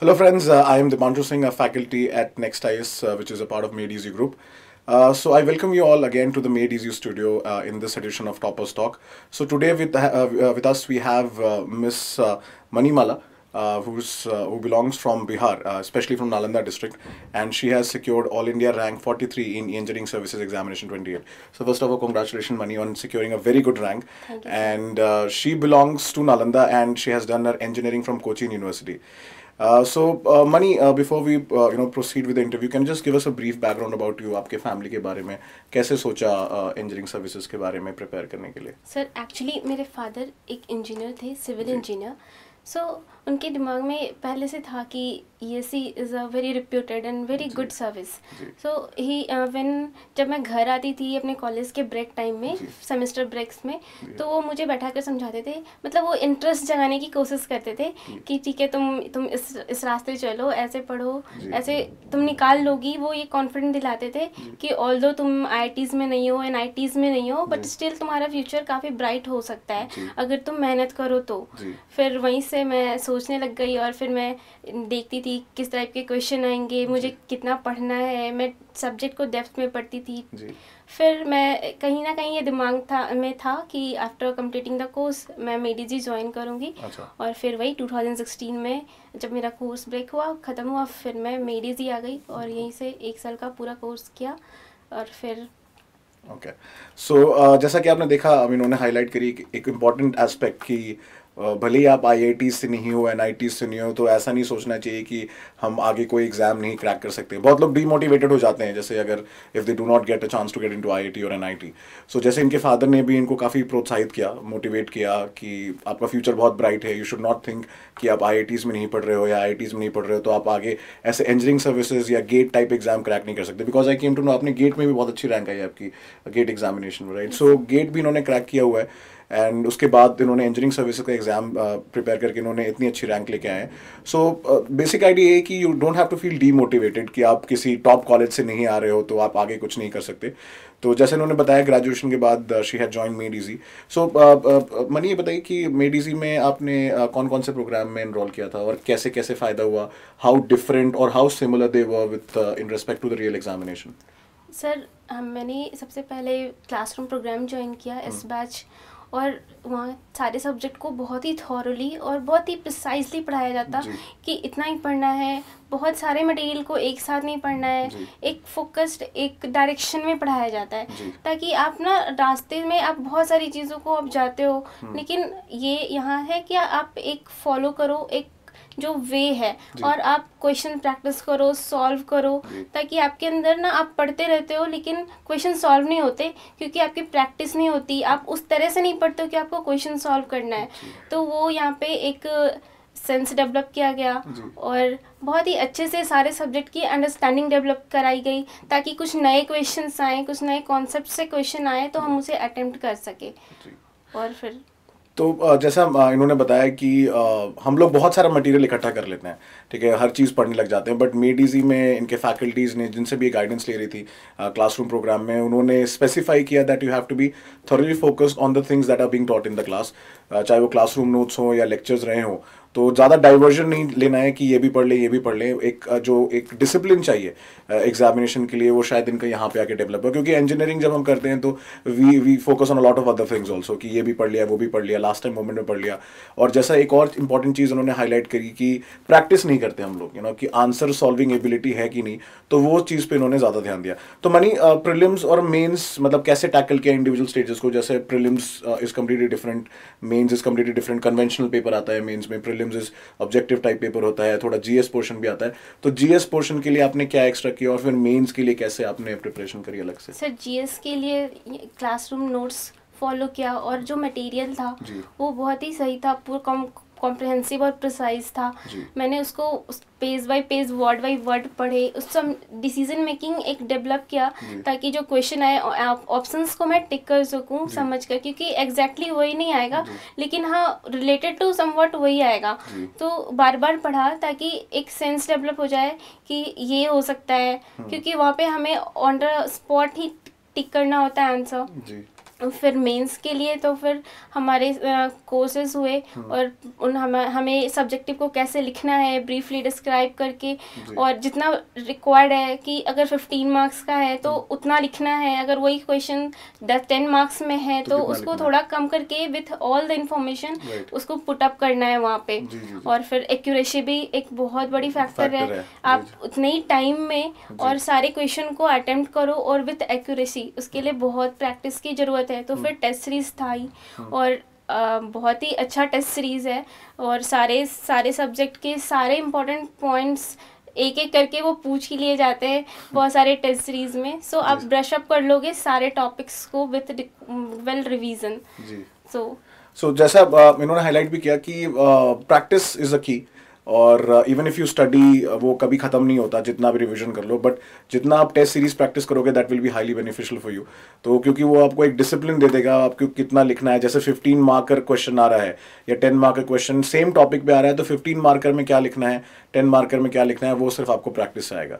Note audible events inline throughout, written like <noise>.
Hello friends, uh, I am Dimanju Singh, a faculty at NextIS, uh, which is a part of Made Easy Group. Uh, so I welcome you all again to the Made Easy studio uh, in this edition of Topper's Talk. So today with, uh, uh, with us we have uh, Miss Manimala, who's, who belongs from Bihar, especially from Nalanda district, and she has secured All India rank 43 in Engineering Services Examination 28. So first of all, congratulations Mani on securing a very good rank. And she belongs to Nalanda and she has done her engineering from Cochin University. So Mani before we you know proceed with interview can just give us a brief background about you आपके family के बारे में कैसे सोचा engineering uh, services के बारे में prepare करने के लिए सर एक्चुअली मेरे फादर एक इंजीनियर थे सिविल इंजीनियर सो उनके दिमाग में पहले से था कि E C is a very reputed and very good service so he when जब मैं घर आती थी अपने कॉलेज के ब्रेक टाइम में सेमेस्टर ब्रेक्स में तो वो मुझे बैठा कर समझाते थे मतलब वो इंटरेस्ट जगाने की कोशिश करते थे कि ठीक है तुम तुम इस इस रास्ते चलो ऐसे पढ़ो ऐसे तुम निकाल लोगी वो ये कॉन्फिडेंट दिलाते थे कि ऑल तुम आई में नहीं हो एंड आई में नहीं हो बट स्टिल तुम्हारा फ्यूचर काफ़ी ब्राइट हो सकता है अगर तुम मेहनत करो तो फिर वहीं से मैं सोच सोचने लग गई और फिर मैं देखती थी किस टाइप के क्वेश्चन आएंगे मुझे कितना पढ़ना है मैं सब्जेक्ट को डेप्थ में पढ़ती थी फिर मैं कहीं ना कहीं ये दिमाग था में था कि आफ्टर कम्प्लीटिंग द कोर्स मैं मेडीजी ज्वाइन करूँगी अच्छा। और फिर वही 2016 में जब मेरा कोर्स ब्रेक हुआ ख़त्म हुआ फिर मैं मेडीजी आ गई और यहीं से एक साल का पूरा कोर्स किया और फिर okay okay. So so, uh, जैसा कि आपने देखा इन्होंने हाईलाइट करी एक इम्पॉर्टेंट एस्पेक्ट की भले ही आप आई से नहीं हो एन से नहीं हो तो ऐसा नहीं सोचना चाहिए कि हम आगे कोई एग्जाम नहीं क्रैक कर सकते बहुत लोग डीमोटिवेटेड हो जाते हैं जैसे अगर if they do not get a chance to get into I और एन सो जैसे इनके फादर ने भी इनको काफ़ी प्रोत्साहित किया मोटिवेट किया कि आपका फ्यूचर बहुत ब्राइट है यू शुड नॉट थिंक कि आप आई में नहीं पढ़ रहे हो या आई में नहीं पढ़ रहे हो तो आप आगे ऐसे इंजीनियरिंग सर्विसेज या गेट टाइप एग्जाम क्रैक नहीं कर सकते because I came to know आपने गेट में भी बहुत अच्छी रैंक आई आपकी गेट एग्जामिनेशन में राइट सो गेट भी इन्होंने क्रैक किया हुआ है एंड उसके बाद इन्होंने इंजीनियरिंग सर्विसेज का एग्ज़ाम प्रिपेयर uh, करके इन्होंने इतनी अच्छी रैंक लेके आए सो बेसिक आइडिया ये कि you don't have to feel demotivated कि आप किसी टॉप कॉलेज से नहीं आ रहे हो तो आप आगे कुछ नहीं कर सकते तो जैसे इन्होंने बताया ग्रेजुएशन के बाद she had join Made Easy so Mani ये बताइए कि मेड इजी में आपने uh, कौन कौन से प्रोग्राम में इनरोल किया था और कैसे कैसे फ़ायदा हुआ हाउ डिफरेंट और how similar they were with in respect to the real examination sir मैंने सबसे पहले क्लासरूम प्रोग्राम ज्वाइन किया इस बैच हम्म। और वहाँ सारे सब्जेक्ट को बहुत ही थॉरली और बहुत ही प्रिसाइसली पढ़ाया जाता कि इतना ही पढ़ना है बहुत सारे मटेरियल को एक साथ नहीं पढ़ना है एक फोकस्ड एक डायरेक्शन में पढ़ाया जाता है ताकि आप ना रास्ते में आप बहुत सारी चीज़ों को आप जाते हो हम्म। लेकिन ये यहाँ है कि आप एक फॉलो करो एक जो वे है और आप क्वेश्चन प्रैक्टिस करो सॉल्व करो ताकि आपके अंदर ना आप पढ़ते रहते हो लेकिन क्वेश्चन सॉल्व नहीं होते क्योंकि आपकी प्रैक्टिस नहीं होती आप उस तरह से नहीं पढ़ते हो कि आपको क्वेश्चन सॉल्व करना है तो वो यहाँ पे एक सेंस डेवलप किया गया और बहुत ही अच्छे से सारे सब्जेक्ट की अंडरस्टैंडिंग डेवलप कराई गई ताकि कुछ नए क्वेश्चन आएँ कुछ नए कॉन्सेप्ट से क्वेश्चन आए तो हम उसे अटैम्प्ट कर सकें और फिर तो जैसा इन्होंने बताया कि हम लोग बहुत सारा मटेरियल इकट्ठा कर लेते हैं ठीक है हर चीज़ पढ़ने लग जाते हैं बट जी में इनके फैकल्टीज़ ने जिनसे भी गाइडेंस ले रही थी क्लासरूम प्रोग्राम में उन्होंने स्पेसिफाई किया that you have to be thoroughly focused on the things that are being taught in the class चाहे वो क्लासरूम नोट्स हों या लेक्चर्स रहे हों तो ज़्यादा डाइवर्जन नहीं लेना है कि ये भी पढ़ ले ये भी पढ़ ले एक जो एक डिसिप्लिन चाहिए एग्जामिनेशन के लिए वो शायद इनका यहाँ पे आके डेवलप हो क्योंकि इंजीनियरिंग जब हम करते हैं तो we we focus on a lot of other things also कि ये भी पढ़ लिया वो भी पढ़ लिया लास्ट टाइम मोमेंट में पढ़ लिया और जैसा एक और इंपॉर्टेंट चीज़ उन्होंने हाईलाइट करी कि प्रैक्टिस नहीं करते हम लोग यू नो कि आंसर सॉल्विंग एबिलिटी है कि नहीं तो वो चीज़ पर इन्होंने ज़्यादा ध्यान दिया तो मनी प्रिलिम्स और मेन्स मतलब कैसे टैकल किया इंडिविजुअल स्टेजेस को जैसे prelims is completely different mains is completely different conventional paper आता है मेन्स में prelims is objective type paper होता है थोड़ा जीएस पोर्शन भी आता है तो जीएस पोर्शन के लिए आपने क्या एक्स्ट्रा किया और फिर मेंस के लिए कैसे आपने प्रिपरेशन करी अलग से सर जीएस के लिए क्लासरूम नोट्स फॉलो किया और जो मटेरियल था वो बहुत ही सही था पूरा कॉम्प्रहेंसिव और प्रिसाइज था मैंने उसको उस page by page word by word पढ़े उस सब डिसीजन मेकिंग एक डेवलप किया ताकि जो क्वेश्चन आए ऑप्शन को मैं टिक कर सकूँ समझ कर क्योंकि एग्जैक्टली exactly वही नहीं आएगा लेकिन हाँ रिलेटेड टू समवट वही आएगा तो बार बार पढ़ा ताकि एक सेंस डेवलप हो जाए कि ये हो सकता है हाँ। क्योंकि वहाँ पे हमें ऑन द स्पॉट ही टिक करना होता है आंसर फिर मेंस के लिए तो फिर हमारे कोर्सेज हुए हाँ। और उन हम हमें सब्जेक्टिव को कैसे लिखना है ब्रीफली डिस्क्राइब करके और जितना रिक्वायर्ड है कि अगर फिफ्टीन मार्क्स का है तो हाँ। उतना लिखना है अगर वही क्वेश्चन दस टेन मार्क्स में है तो, तो उसको थोड़ा कम करके विथ ऑल द इंफॉर्मेशन उसको पुटअप करना है वहाँ पे जी, जी, और फिर एक्यूरेसी भी एक बहुत बड़ी फैक्टर है, है आप उतने ही टाइम में और सारे क्वेश्चन को अटेम्प्ट करो और विथ एक्यूरेसी उसके लिए बहुत प्रैक्टिस की ज़रूरत थे तो हम्म। फिर टेस्ट सीरीज़ था ही हाँ। और बहुत ही अच्छा टेस्ट सीरीज़ है और सारे सारे सब्जेक्ट के सारे इम्पोर्टेंट पॉइंट्स एक एक करके वो पूछ ही लिए जाते हैं हाँ। बहुत सारे टेस्ट सीरीज में सो so, आप ब्रश अप कर लोगे सारे टॉपिक्स को with well revision so so जैसा इन्होंने हाईलाइट भी किया कि प्रैक्टिस इज अ की और इवन इफ़ यू स्टडी वो कभी ख़त्म नहीं होता जितना भी रिविजन कर लो बट जितना आप टेस्ट सीरीज प्रैक्टिस करोगे that will be highly beneficial for you तो क्योंकि वो आपको एक डिसिप्लिन दे देगा आपको कितना लिखना है जैसे फिफ्टीन मार्कर क्वेश्चन आ रहा है या ten marker question same topic पे आ रहा है तो फिफ्टीन मार्कर में क्या लिखना है टेन मार्कर में क्या लिखना है वो सिर्फ आपको प्रैक्टिस आएगा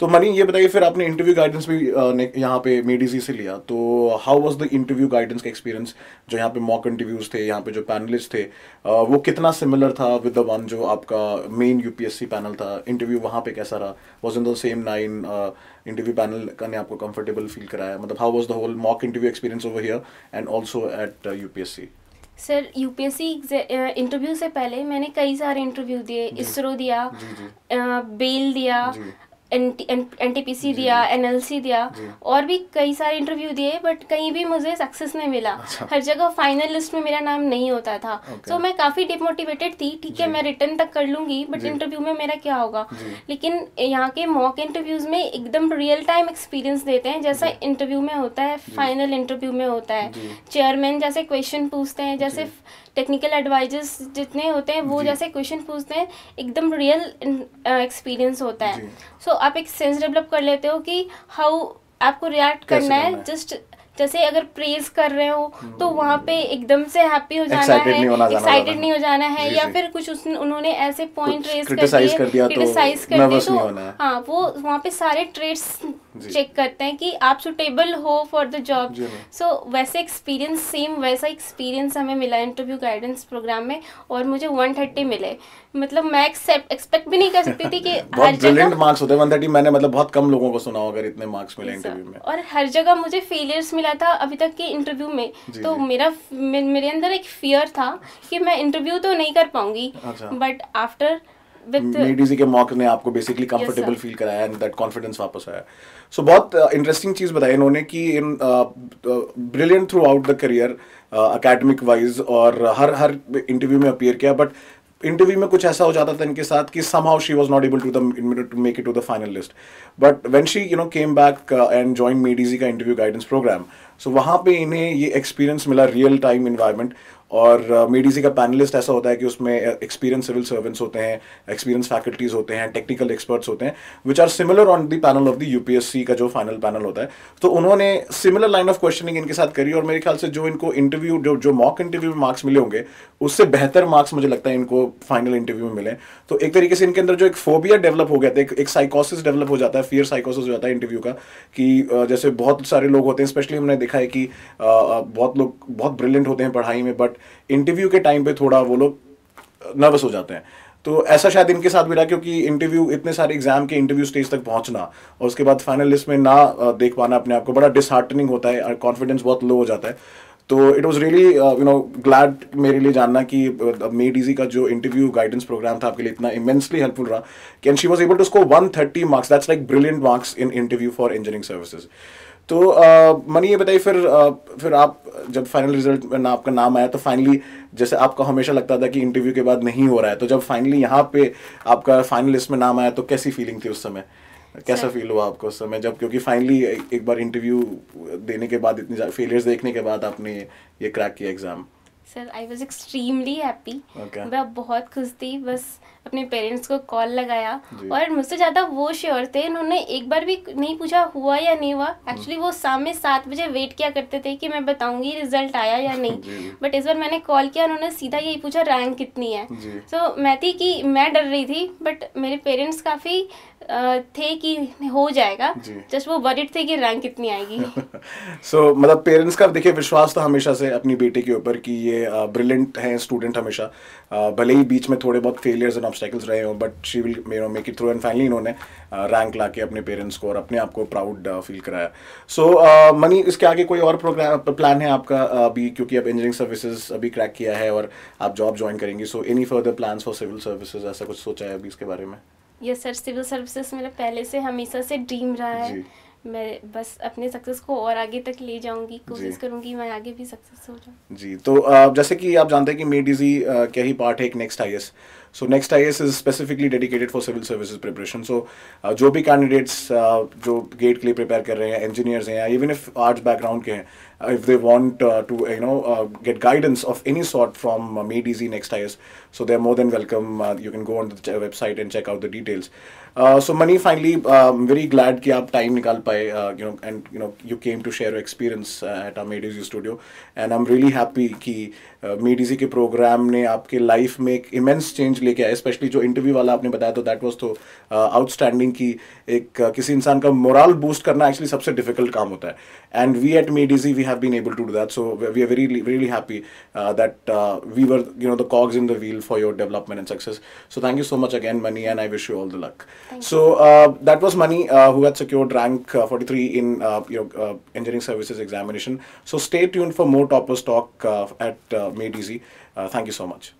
तो मनी ये बताइए फिर आपने इंटरव्यू गाइडेंस भी यहाँ पे मेडीसी से लिया तो how was the interview guidance का एक्सपीरियंस जो यहाँ पे मॉक इंटरव्यूज थे यहाँ पे जो पैनलिस्ट थे वो कितना सिमिलर था विद द वन जो आपका मेन यूपीएससी पैनल था इंटरव्यू वहाँ पे कैसा रहा was in the same nine interview panel का ने आपको कंफर्टेबल फील कराया मतलब how was the whole mock interview experience over here and also at you sir UPSC interview से पहले मैंने कई सारे इंटरव्यू दिए इसरो दिया बेल दिया एन टी पी सी दिया एन एल सी दिया और भी कई सारे इंटरव्यू दिए बट कहीं भी मुझे सक्सेस नहीं मिला अच्छा। हर जगह फाइनल लिस्ट में मेरा नाम नहीं होता था तो मैं काफ़ी डिमोटिवेटेड थी ठीक है मैं रिटर्न तक कर लूँगी बट इंटरव्यू में मेरा क्या होगा लेकिन यहाँ के मॉक इंटरव्यूज़ में एकदम रियल टाइम एक्सपीरियंस देते हैं जैसा इंटरव्यू में होता है फाइनल इंटरव्यू में होता है चेयरमैन जैसे क्वेश्चन पूछते हैं जैसे टेक्निकल एडवाइजर्स जितने होते हैं वो जैसे क्वेश्चन पूछते हैं एकदम रियल एक्सपीरियंस uh, होता है सो आप एक सेंस डेवलप कर लेते हो कि हाउ आपको रिएक्ट करना है जस्ट जैसे अगर प्रेज कर रहे हो हम्म। तो वहाँ पे एकदम से हैप्पी हो जाना है एक्साइटेड नहीं हो जाना है या फिर कुछ उस, उन्होंने ऐसे पॉइंट रेज कर दिए क्रिटिसाइज कर दिया तो, तो हाँ वो वहाँ पे सारे ट्रेड्स चेक करते हैं कि आप सुटेबल हो फॉर द जॉब सो वैसे एक्सपीरियंस सेम वैसा एक्सपीरियंस हमें मिला इंटरव्यू गाइडेंस प्रोग्राम में और मुझे 130 मिले मतलब मैं एक्सपेक्ट भी नहीं कर सकती थी कि <laughs> हर जगह मार्क्स होते हैं 130 मैंने मतलब बहुत कम लोगों को सुना होगा इतने मार्क्स मिले इंटरव्यू में और हर जगह मुझे फेलियर्स मिला था अभी तक के इंटरव्यू में तो मेरा मेरे अंदर एक फियर था कि मैं इंटरव्यू तो नहीं कर पाऊंगी बट अच्छा। आफ्टर मेडीजी के मॉक ने आपको बेसिकली कंफर्टेबल फील कराया एंड दैट कॉन्फिडेंस वापस आया सो बहुत इंटरेस्टिंग uh, चीज़ बताई इन्होंने कि in brilliant throughout the career academic wise और हर हर इंटरव्यू में अपियर किया बट इंटरव्यू में कुछ ऐसा हो जाता था इनके साथ कि somehow she was not able to the to make it to the final list but when she you know came back and join Made Easy का इंटरव्यू गाइडेंस प्रोग्राम सो वहाँ पे इन्हें ये एक्सपीरियंस मिला रियल टाइम इन्वायरमेंट और मेडीसी uh, का panelist ऐसा होता है कि उसमें एक्सपीरियंस सिविल सर्वेंट्स होते हैं एक्सपीरियंस फैकल्टीज होते हैं टेक्निकल एक्सपर्ट्स होते हैं which are similar on the panel of the UPSC का जो फाइनल पैनल होता है तो उन्होंने सिमिलर लाइन ऑफ क्वेश्चनिंग इनके साथ करी और मेरे ख्याल से जो इनको इंटरव्यू जो जो मॉक इंटरव्यू में मार्क्स मिले होंगे उससे बेहतर मार्क्स मुझे लगता है इनको फाइनल इंटरव्यू में मिले तो एक तरीके से इनके अंदर जो एक फोबिया डेवलप हो गया था एक साइकोसिस डेवलप हो जाता है फियर साइकोसिस हो जाता है इंटरव्यू का कि uh, जैसे बहुत सारे लोग होते हैं स्पेशली हमने देखा है कि बहुत लोग बहुत ब्रिलियंट होते हैं पढ़ाई में बट इंटरव्यू के टाइम पे थोड़ा वो लोग नर्वस हो जाते हैं तो ऐसा शायद इनके साथ भी रहा क्योंकि इंटरव्यू इतने सारे एग्जाम के इंटरव्यू स्टेज तक पहुंचना और उसके बाद फाइनल लिस्ट में ना देख पाना अपने आप को बड़ा डिसहार्टनिंग होता है कॉन्फिडेंस बहुत लो हो जाता है तो it was really you know glad मेरे लिए जानना कि मे डीजी का जो इंटरव्यू गाइडेंस प्रोग्राम था आपके लिए इतना इमेंसली हेल्पफुल रहा can she was able to score one thirty marks that's like brilliant marks in interview for engineering services तो मनी ये बताइए फिर आ, फिर आप जब फाइनल रिजल्ट ना आपका नाम आया तो फाइनली जैसे आपका हमेशा लगता था कि इंटरव्यू के बाद नहीं हो रहा है तो जब फाइनली यहाँ पे आपका फाइनलिस्ट में नाम आया तो कैसी फीलिंग थी उस समय कैसा फील हुआ आपको उस समय जब क्योंकि फाइनली एक बार इंटरव्यू देने के बाद इतनी फेलियर्स देखने के बाद आपने ये क्रैक किया exam sir I was extremely happy मैं बहुत खुश थी बस अपने पेरेंट्स को कॉल लगाया और मुझसे ज़्यादा वो श्योर थे उन्होंने एक बार भी नहीं पूछा हुआ या नहीं हुआ एक्चुअली हम्म। वो में सात बजे वेट किया करते थे कि मैं बताऊंगी रिजल्ट आया या नहीं बट <laughs> इस बार मैंने कॉल किया उन्होंने सीधा यही पूछा रैंक कितनी है सो so, मैं थी कि मैं डर रही थी बट मेरे पेरेंट्स काफ़ी थे कि हो जाएगा जस्ट वो वरिड थे कि रैंक कितनी आएगी सो <laughs> so, मतलब पेरेंट्स का देखिए विश्वास था हमेशा से अपनी बेटे के ऊपर कि ये ब्रिलियंट uh, हैं स्टूडेंट हमेशा uh, भले ही बीच में थोड़े बहुत फेलियर्स एंड ऑब्स्टेकल्स रहे हों but she will you know make it through and finally इन्होंने रैंक uh, ला के अपने पेरेंट्स को और अपने आप को प्राउड फील कराया सो मनी इसके आगे कोई और प्रोग्राम प्लान है आपका अभी क्योंकि अब इंजीनियरिंग सर्विसेज अभी क्रैक किया है और आप जॉब ज्वाइन करेंगे so any further plan for civil services ऐसा कुछ सोचा है अभी इसके बारे में यस सर सिविल सर्विसेज मेरा पहले से हमेशा से ड्रीम रहा है मैं बस अपने सक्सेस को और आगे तक ले जाऊंगी कोशिश करूंगी मैं आगे भी सक्सेस हो जाऊँ जी तो जैसे कि आप जानते हैं कि मे डिजी क्या ही पार्ट है एक next I so next I S is specifically dedicated for civil services preparation so जो भी कैंडिडेट्स uh, जो गेट के लिए प्रिपेयर कर रहे हैं इंजीनियर्स हैं या इवन इफ आर्ट्स बैकग्राउंड के हैं if they want to you know get guidance of any sort from Made Easy next I S so they are more than welcome you can go on the website and check out the details so Mani finally very glad कि आप time निकाल पाए you know and you know you came to share experience at our Made Easy studio and I am really happy कि Made D G के programme ने आपके life में एक इमेंस चेंज लेके आए स्पेशली जो इंटरव्यू वाला आपने बताया तो दैट वॉज तो आउटस्टैंडिंग uh, की एक uh, किसी इंसान का मोरल बूस्ट करना एक्चुअली सबसे डिफिकल्ट काम होता है and we at Made Easy we have been able to do that so we are very really happy that we were you know the cogs in the wheel for your development and success so thank you so much again Mani and I wish you all the luck so that was Mani who had secured rank uh, 43 in your engineering services examination so stay So for more for more at Made Easy uh, Made Easy. thank you so much.